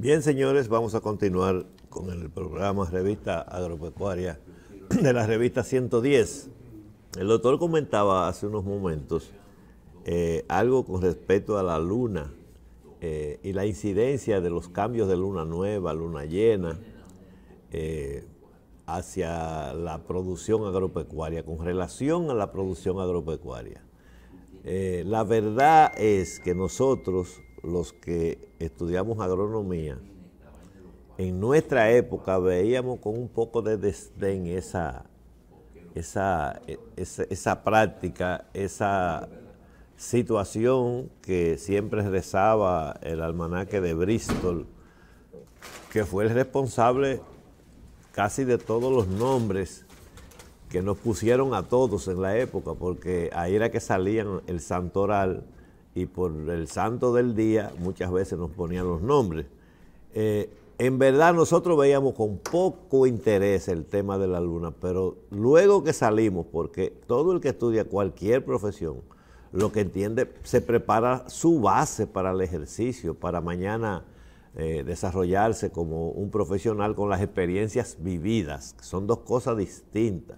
Bien, señores, vamos a continuar con el programa Revista Agropecuaria de la revista 110. El doctor comentaba hace unos momentos eh, algo con respecto a la luna eh, y la incidencia de los cambios de luna nueva, luna llena, eh, hacia la producción agropecuaria, con relación a la producción agropecuaria. la verdad es que nosotros los que estudiamos agronomía, en nuestra época veíamos con un poco de desdén esa, esa, práctica, esa situación que siempre rezaba el almanaque de Bristol, que fue el responsable casi de todos los nombres que nos pusieron a todos en la época, porque ahí era que salían el santoral, y por el santo del día muchas veces nos ponían los nombres. Eh, en verdad nosotros veíamos con poco interés el tema de la luna, pero luego que salimos, porque todo el que estudia cualquier profesión, lo que entiende, se prepara su base para el ejercicio, para mañana eh, desarrollarse como un profesional con las experiencias vividas, son dos cosas distintas.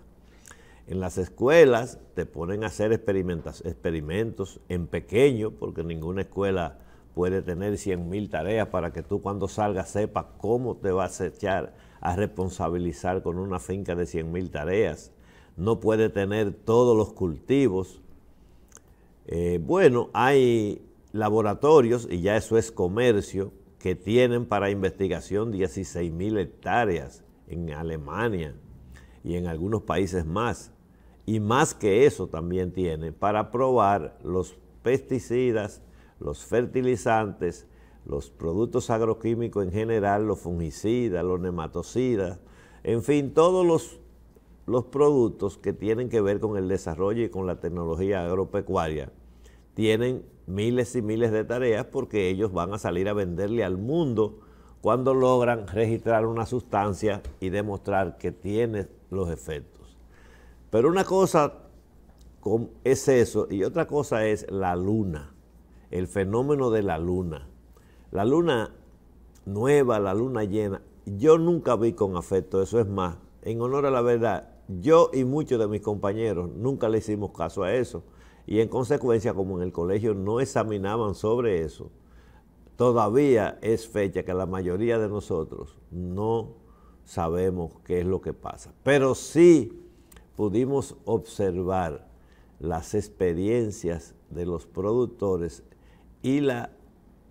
En las escuelas te ponen a hacer experimentos, en pequeño, porque ninguna escuela puede tener 100.000 tareas para que tú cuando salgas sepas cómo te vas a echar a responsabilizar con una finca de 100.000 tareas. No puede tener todos los cultivos. Eh, bueno, hay laboratorios, y ya eso es comercio, que tienen para investigación 16.000 hectáreas en Alemania y en algunos países más y más que eso también tiene para probar los pesticidas, los fertilizantes, los productos agroquímicos en general, los fungicidas, los nematocidas, en fin, todos los, los productos que tienen que ver con el desarrollo y con la tecnología agropecuaria tienen miles y miles de tareas porque ellos van a salir a venderle al mundo cuando logran registrar una sustancia y demostrar que tiene los efectos. Pero una cosa es eso y otra cosa es la luna, el fenómeno de la luna. La luna nueva, la luna llena, yo nunca vi con afecto, eso es más, en honor a la verdad, yo y muchos de mis compañeros nunca le hicimos caso a eso. Y en consecuencia, como en el colegio no examinaban sobre eso, todavía es fecha que la mayoría de nosotros no sabemos qué es lo que pasa. Pero sí pudimos observar las experiencias de los productores y la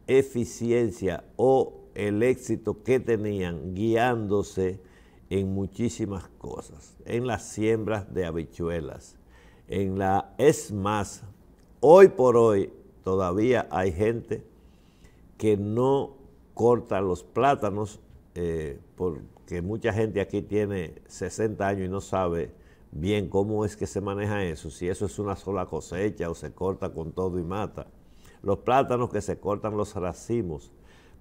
eficiencia o el éxito que tenían guiándose en muchísimas cosas, en las siembras de habichuelas, en la es hoy por hoy todavía hay gente que no corta los plátanos eh, porque mucha gente aquí tiene 60 años y no sabe bien cómo es que se maneja eso, si eso es una sola cosecha o se corta con todo y mata. Los plátanos que se cortan los racimos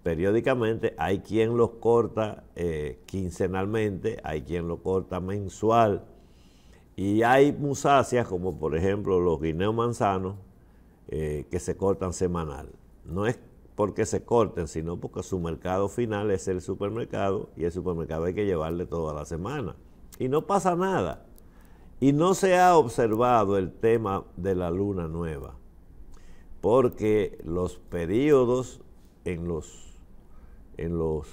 periódicamente, hay quien los corta eh, quincenalmente, hay quien lo corta mensual. Y hay musáceas, como por ejemplo los guineos manzanos, eh, que se cortan semanal. No es porque se corten, sino porque su mercado final es el supermercado y el supermercado hay que llevarle toda la semana. Y no pasa nada. Y no se ha observado el tema de la luna nueva, porque los periodos en los, en los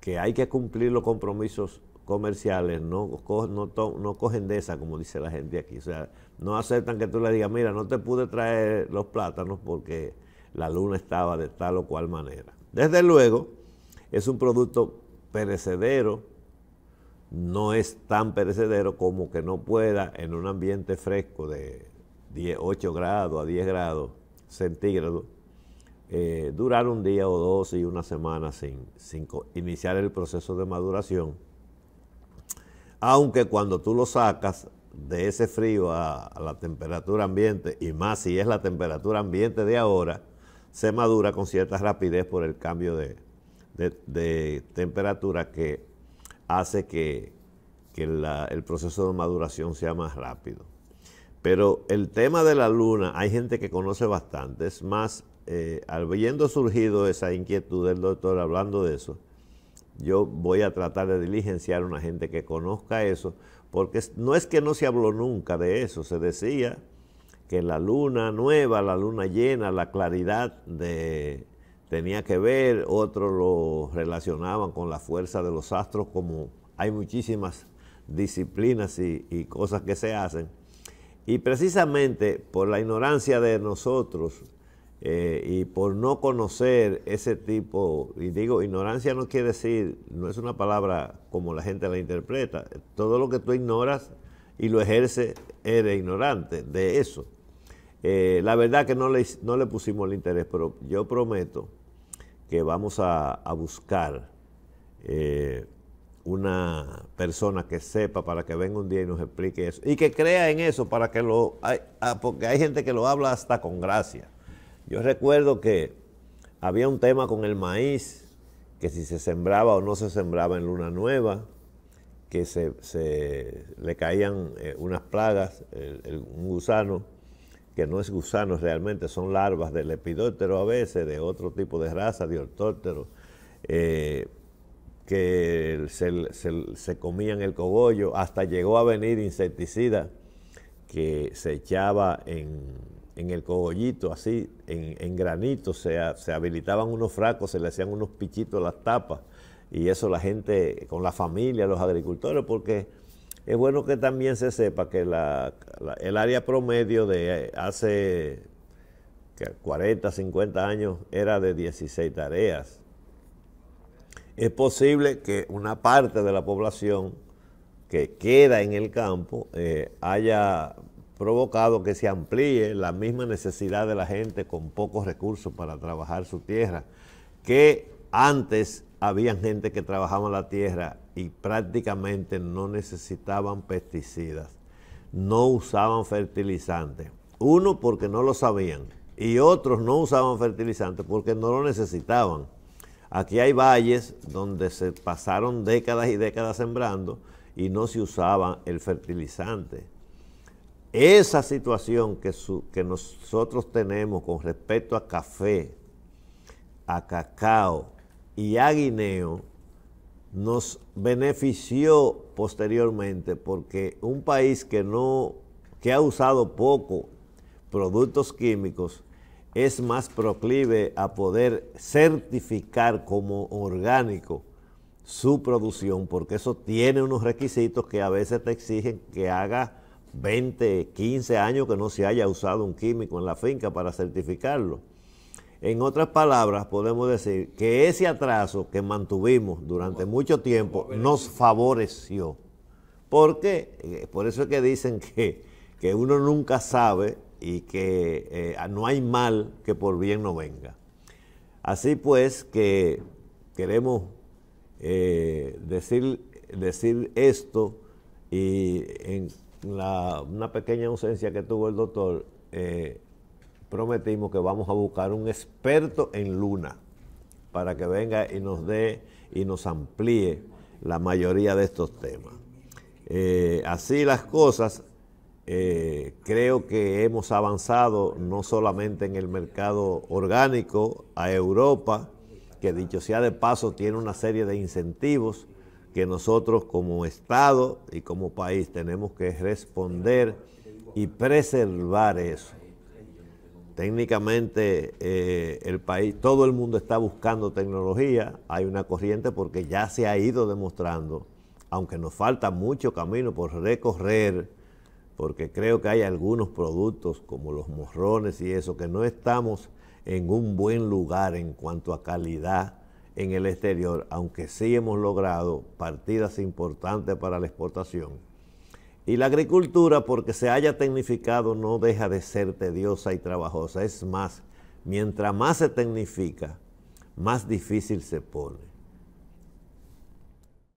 que hay que cumplir los compromisos comerciales no, no, no cogen de esa, como dice la gente aquí. O sea, no aceptan que tú le digas, mira, no te pude traer los plátanos porque la luna estaba de tal o cual manera. Desde luego, es un producto perecedero no es tan perecedero como que no pueda en un ambiente fresco de 8 grados a 10 grados centígrados eh, durar un día o dos y una semana sin, iniciar el proceso de maduración. Aunque cuando tú lo sacas de ese frío a, la temperatura ambiente, y más si es la temperatura ambiente de ahora, se madura con cierta rapidez por el cambio de temperatura que hace que, el proceso de maduración sea más rápido. Pero el tema de la luna, hay gente que conoce bastante, es más, eh, habiendo surgido esa inquietud del doctor hablando de eso, yo voy a tratar de diligenciar a una gente que conozca eso, porque no es que no se habló nunca de eso, se decía que la luna nueva, la luna llena, la claridad de, tenía que ver, otros lo relacionaban con la fuerza de los astros, como hay muchísimas disciplinas y, cosas que se hacen. Y precisamente por la ignorancia de nosotros eh, y por no conocer ese tipo, y digo, ignorancia no quiere decir, no es una palabra como la gente la interpreta, todo lo que tú ignoras y lo ejerces, eres ignorante de eso. Eh, la verdad que no le, pusimos el interés, pero yo prometo que vamos a, buscar eh, una persona que sepa para que venga un día y nos explique eso. Y que crea en eso para que lo... Ah, porque hay gente que lo habla hasta con gracia. Yo recuerdo que había un tema con el maíz, que si se sembraba o no se sembraba en luna nueva, que se, le caían eh, unas plagas, un gusano que no es gusano realmente, son larvas del lepidóptero a veces, de otro tipo de raza, de ortóptero, eh, que se, se, se, comían el cogollo, hasta llegó a venir insecticida que se echaba en, el cogollito, así, en, en granito, se, se, habilitaban unos fracos, se le hacían unos pichitos a las tapas, y eso la gente, con la familia, los agricultores, porque es bueno que también se sepa que el área promedio de eh, hace 40, 50 años era de 16 tareas. Es posible que una parte de la población que queda en el campo eh, haya provocado que se amplíe la misma necesidad de la gente con pocos recursos para trabajar su tierra, que antes había gente que trabajaba en la tierra y prácticamente no necesitaban pesticidas, no usaban fertilizantes. Uno porque no lo sabían y otros no usaban fertilizantes porque no lo necesitaban. Aquí hay valles donde se pasaron décadas y décadas sembrando y no se usaba el fertilizante. Esa situación que, que nosotros tenemos con respecto a café, a cacao, y a Guineo nos benefició posteriormente porque un país que no que ha usado poco productos químicos es más proclive a poder certificar como orgánico su producción porque eso tiene unos requisitos que a veces te exigen que haga 20, 15 años que no se haya usado un químico en la finca para certificarlo. En otras palabras, podemos decir que ese atraso que mantuvimos durante mucho tiempo nos favoreció. Porque, eh, por eso es que dicen que, que uno nunca sabe y que eh, no hay mal que por bien no venga. Así pues que queremos eh, decir, decir esto y en una pequeña ausencia que tuvo el doctor, prometimos que vamos a buscar un experto en luna para que venga y nos dé y nos amplíe la mayoría de estos temas. Eh, así las cosas, eh, creo que hemos avanzado no solamente en el mercado orgánico a Europa, que dicho sea de paso tiene una serie de incentivos que nosotros como Estado y como país tenemos que responder y preservar eso. Técnicamente eh, el país, todo el mundo está buscando tecnología, hay una corriente porque ya se ha ido demostrando, aunque nos falta mucho camino por recorrer, porque creo que hay algunos productos como los morrones y eso, que no estamos en un buen lugar en cuanto a calidad en el exterior, aunque sí hemos logrado partidas importantes para la exportación. Y la agricultura, porque se haya tecnificado, no deja de ser tediosa y trabajosa. Es más, mientras más se tecnifica, más difícil se pone.